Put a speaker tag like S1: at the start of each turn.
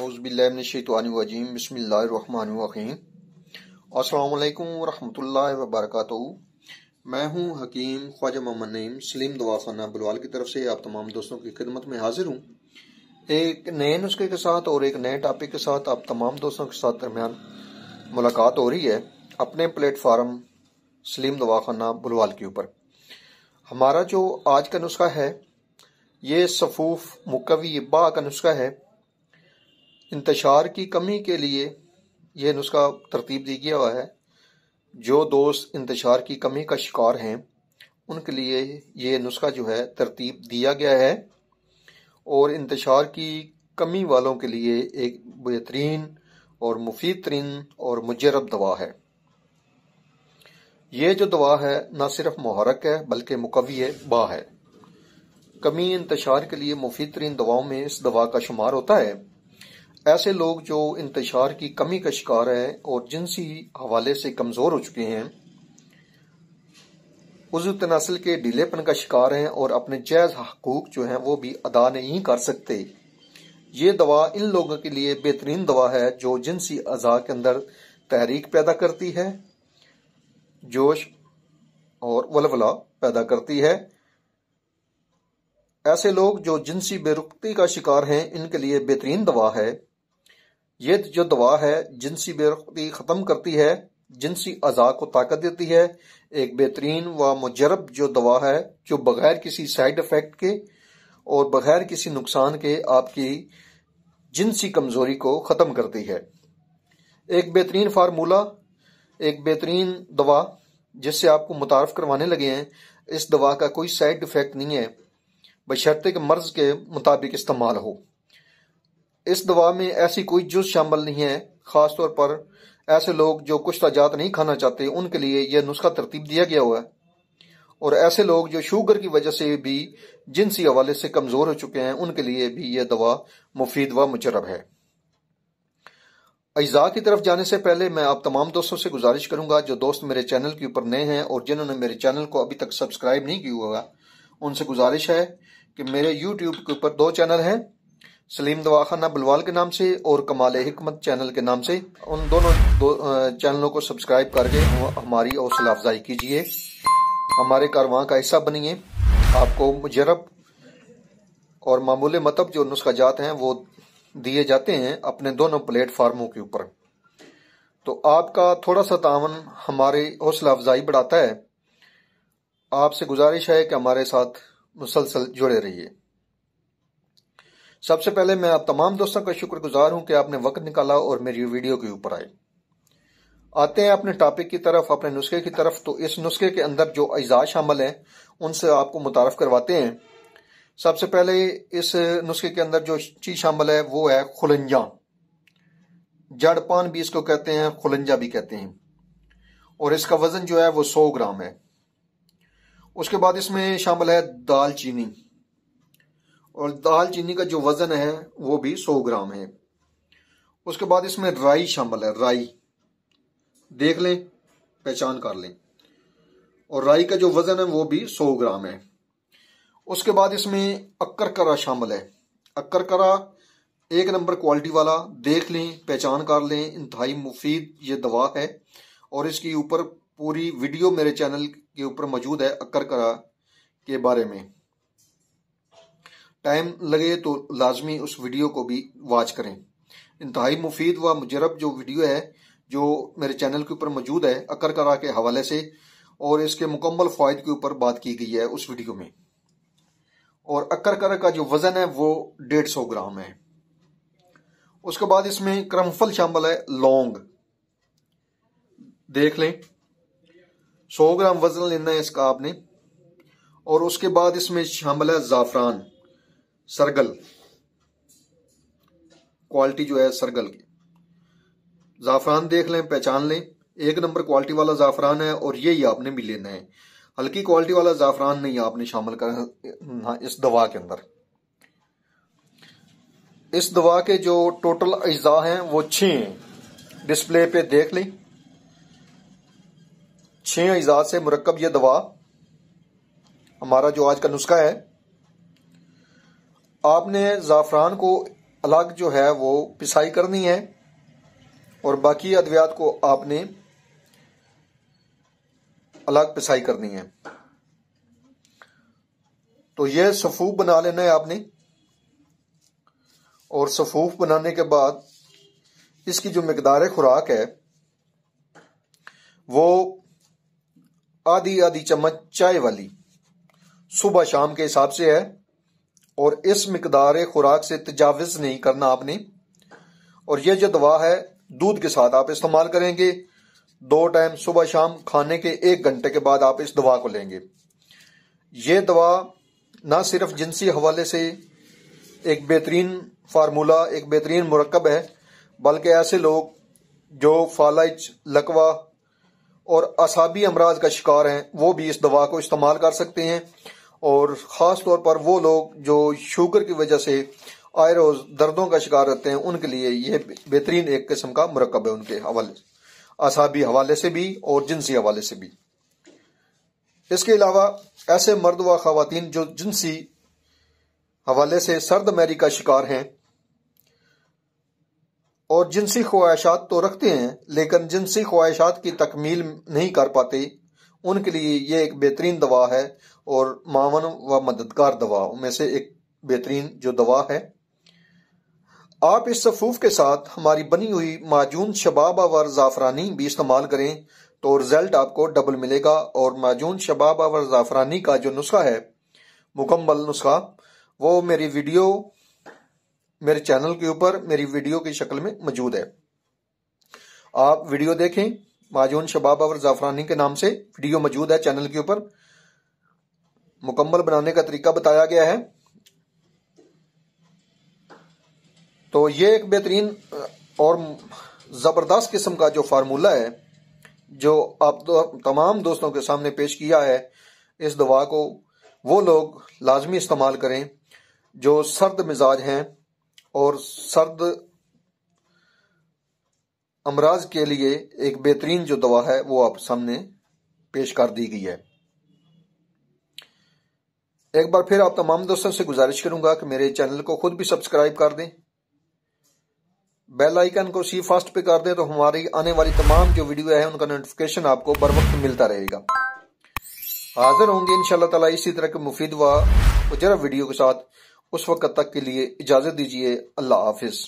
S1: अज़बिल्लिनशानवाजीम बसमीम अल्लाम वरहमल वबरक मैं हूँ हकीम ख्वाजा मोहम्मद नईम सलीम दवाखाना बुलवाल की तरफ से आप तमाम दोस्तों की खिदमत में हाजिर हूँ एक नए नुस्खे के साथ और एक नए टॉपिक के साथ आप तमाम दोस्तों के साथ दरमियान मुलाकात हो रही है अपने प्लेटफार्म सलीम दवाखाना बुलवाल के ऊपर हमारा जो आज का नुस्खा है ये सफूफ मुकवी बा का नुस्खा है इंतशार की कमी के लिए यह नुस्खा तरतीब दी गया हुआ है जो दोस्त इंतशार की कमी का शिकार हैं उनके लिए यह नुस्खा जो है तरतीब दिया गया है और इंतशार की कमी वालों के लिए एक बेहतरीन और मुफीद तरीन और मुजरब दवा है ये जो दवा है ना सिर्फ मुहरक है बल्कि मुकवी बा है कमी इंतशार के लिए मुफीद तरीन दवाओं में इस दवा का शुमार होता है ऐसे लोग जो इंतजार की कमी का शिकार है और जिनसी हवाले से कमज़ोर हो चुके हैं उजु तनासिल के डीलेपन का शिकार हैं और अपने जायज़ हकूक जो हैं वो भी अदा नहीं कर सकते ये दवा इन लोगों के लिए बेहतरीन दवा है जो जिनसी अज़ा के अंदर तहरीक पैदा करती है जोश और वलवला पैदा करती है ऐसे लोग जो जिनसी बेरुखती का शिकार हैं इनके लिए बेहतरीन दवा है ये जो दवा है जिनसी बेरोखी ख़त्म करती है जिनसी अज़ा को ताकत देती है एक बेहतरीन व मुजरब जो दवा है जो बग़ैर किसी साइड इफ़ेक्ट के और बग़ैर किसी नुकसान के आपकी जिनसी कमज़ोरी को ख़त्म करती है एक बेहतरीन फार्मूला एक बेहतरीन दवा जिससे आपको मुतारफ़ करवाने लगे हैं इस दवा का कोई साइड इफ़ेक्ट नहीं है बशर्ते के मर्ज़ के मुताबिक इस्तेमाल हो इस दवा में ऐसी कोई जुज शामिल नहीं है खासतौर पर ऐसे लोग जो कुछ ताजात नहीं खाना चाहते उनके लिए यह नुस्खा तरतीब दिया गया हुआ है और ऐसे लोग जो शुगर की वजह से भी जिनसी हवाले से कमजोर हो चुके हैं उनके लिए भी यह दवा मुफीद व मुजरब है अज्जा की तरफ जाने से पहले मैं आप तमाम दोस्तों से गुजारिश करूंगा जो दोस्त मेरे चैनल के ऊपर नए हैं और जिन्होंने मेरे चैनल को अभी तक सब्सक्राइब नहीं किया होगा उनसे गुजारिश है कि मेरे यूट्यूब के ऊपर दो चैनल हैं सलीम दवाखाना बलवाल के नाम से और कमाल हिकमत चैनल के नाम से उन दोनों दो, चैनलों को सब्सक्राइब करके हमारी हौसला अफजाई कीजिए हमारे कारवां का हिस्सा बनिए आपको मुजरब और मामूल मतब जो नुस्खाजात हैं वो दिए जाते हैं अपने दोनों प्लेटफार्मों के ऊपर तो आपका थोड़ा सा तावन हमारी हौसला अफजाई बढ़ाता है आपसे गुजारिश है कि हमारे साथ मुसलसल जुड़े रहिए सबसे पहले मैं आप तमाम दोस्तों का शुक्रगुजार हूं कि आपने वक्त निकाला और मेरी वीडियो के ऊपर आए आते हैं अपने टॉपिक की तरफ अपने नुस्खे की तरफ तो इस नुस्खे के अंदर जो एजाज शामिल हैं उनसे आपको मुतारफ करवाते हैं सबसे पहले इस नुस्खे के अंदर जो चीज शामिल है वो है खुलंजा जड़पान भी इसको कहते हैं खुलंजा भी कहते हैं और इसका वजन जो है वो सौ ग्राम है उसके बाद इसमें शामिल है दालचीनी और दाल चीनी का जो वजन है वो भी 100 ग्राम है उसके बाद इसमें राई शामिल है राई देख लें पहचान कर लें और राई का जो वजन है वो भी 100 ग्राम है उसके बाद इसमें अक्करकरा शामिल है अक्करकरा एक नंबर क्वालिटी वाला देख लें पहचान कर लें इंतहाई मुफीद ये दवा है और इसके ऊपर पूरी वीडियो मेरे चैनल के ऊपर मौजूद है अक्करकरा के बारे में टाइम लगे तो लाजमी उस वीडियो को भी वॉच करें इंतहाई मुफीद व मुजरब जो वीडियो है जो मेरे चैनल के ऊपर मौजूद है अकर करा के हवाले से और इसके मुकम्मल फ़ायद के ऊपर बात की गई है उस वीडियो में और अक्कर कर का जो वज़न है वो डेढ़ सौ ग्राम है उसके बाद इसमें क्रमफल शामिल है लौंग देख लें सौ ग्राम वज़न लेना है इसका आपने और उसके बाद इसमें शामिल है ज़ाफ़रान सर्गल क्वालिटी जो है सर्गल की ज़ाफ़रान देख लें पहचान लें एक नंबर क्वालिटी वाला ज़ाफ़रान है और यही आपने भी लेना है हल्की क्वालिटी वाला ज़ाफ़रान नहीं आपने शामिल करना हाँ, इस दवा के अंदर इस दवा के जो टोटल अज्जा हैं वो छह हैं डिस्प्ले पे देख लें छह अज्जा से मरकब ये दवा हमारा जो आज का नुस्खा है आपने ज़ाफ़रान को अलग जो है वो पिसाई करनी है और बाकी अद्वियात को आपने अलग पिसाई करनी है तो ये सफूफ बना लेना है आपने और सफूफ बनाने के बाद इसकी जो मकदार खुराक है वो आधी आधी चम्मच चाय वाली सुबह शाम के हिसाब से है और इस मकदार खुराक से तजावज नहीं करना आपने और यह जो दवा है दूध के साथ आप इस्तेमाल करेंगे दो टाइम सुबह शाम खाने के एक घंटे के बाद आप इस दवा को लेंगे ये दवा ना सिर्फ जिनसी हवाले से एक बेहतरीन फार्मूला एक बेहतरीन मरकब है बल्कि ऐसे लोग जो फालच लकवा और असाबी अमराज का शिकार हैं वो भी इस दवा को इस्तेमाल कर सकते हैं और ख़ास तौर पर वो लोग जो शुगर की वजह से रोज दर्दों का शिकार रहते हैं उनके लिए यह बेहतरीन एक किस्म का मरकब है उनके हवाले असाबी हवाले से भी और जिनसी हवाले से भी इसके अलावा ऐसे मर्द व खातन जो जिनसी हवाले से सर्द मैरी का शिकार हैं और जिनसी ख्वाहिशात तो रखते हैं लेकिन जिनसी ख्वाहिशात की तकमील नहीं कर पाते उनके लिए ये एक बेहतरीन दवा है और मावन व मददगार दवाओं में से एक बेहतरीन जो दवा है आप इस सफूफ के साथ हमारी बनी हुई माजून शबाब आवर जाफरानी भी इस्तेमाल करें तो रिजल्ट आपको डबल मिलेगा और माजून शबाब आवर जाफरानी का जो नुस्खा है मुकम्मल नुस्खा वो मेरी वीडियो मेरे चैनल के ऊपर मेरी वीडियो की शक्ल में मौजूद है आप वीडियो देखें माजून शबाब और जाफरानी के नाम से वीडियो मौजूद है चैनल के ऊपर मुकम्मल बनाने का तरीका बताया गया है तो ये एक बेहतरीन और ज़बरदस्त किस्म का जो फार्मूला है जो आप दो, तमाम दोस्तों के सामने पेश किया है इस दवा को वो लोग लाजमी इस्तेमाल करें जो सर्द मिजाज हैं और सर्द अमराज के लिए एक बेहतरीन जो दवा है वो आप सामने पेश कर दी गई है एक बार फिर आप तमाम दोस्तों से गुजारिश करूंगा कि मेरे चैनल को खुद भी सब्सक्राइब कर दें बेल आइकन को सी फास्ट पे कर दें तो हमारी आने वाली तमाम जो वीडियो है उनका नोटिफिकेशन आपको बर वक्त मिलता रहेगा हाजिर होंगे इन ताला इसी तरह के मुफीद व उजरा वीडियो के साथ उस वक्त तक के लिए इजाजत दीजिए अल्लाह हाफिज़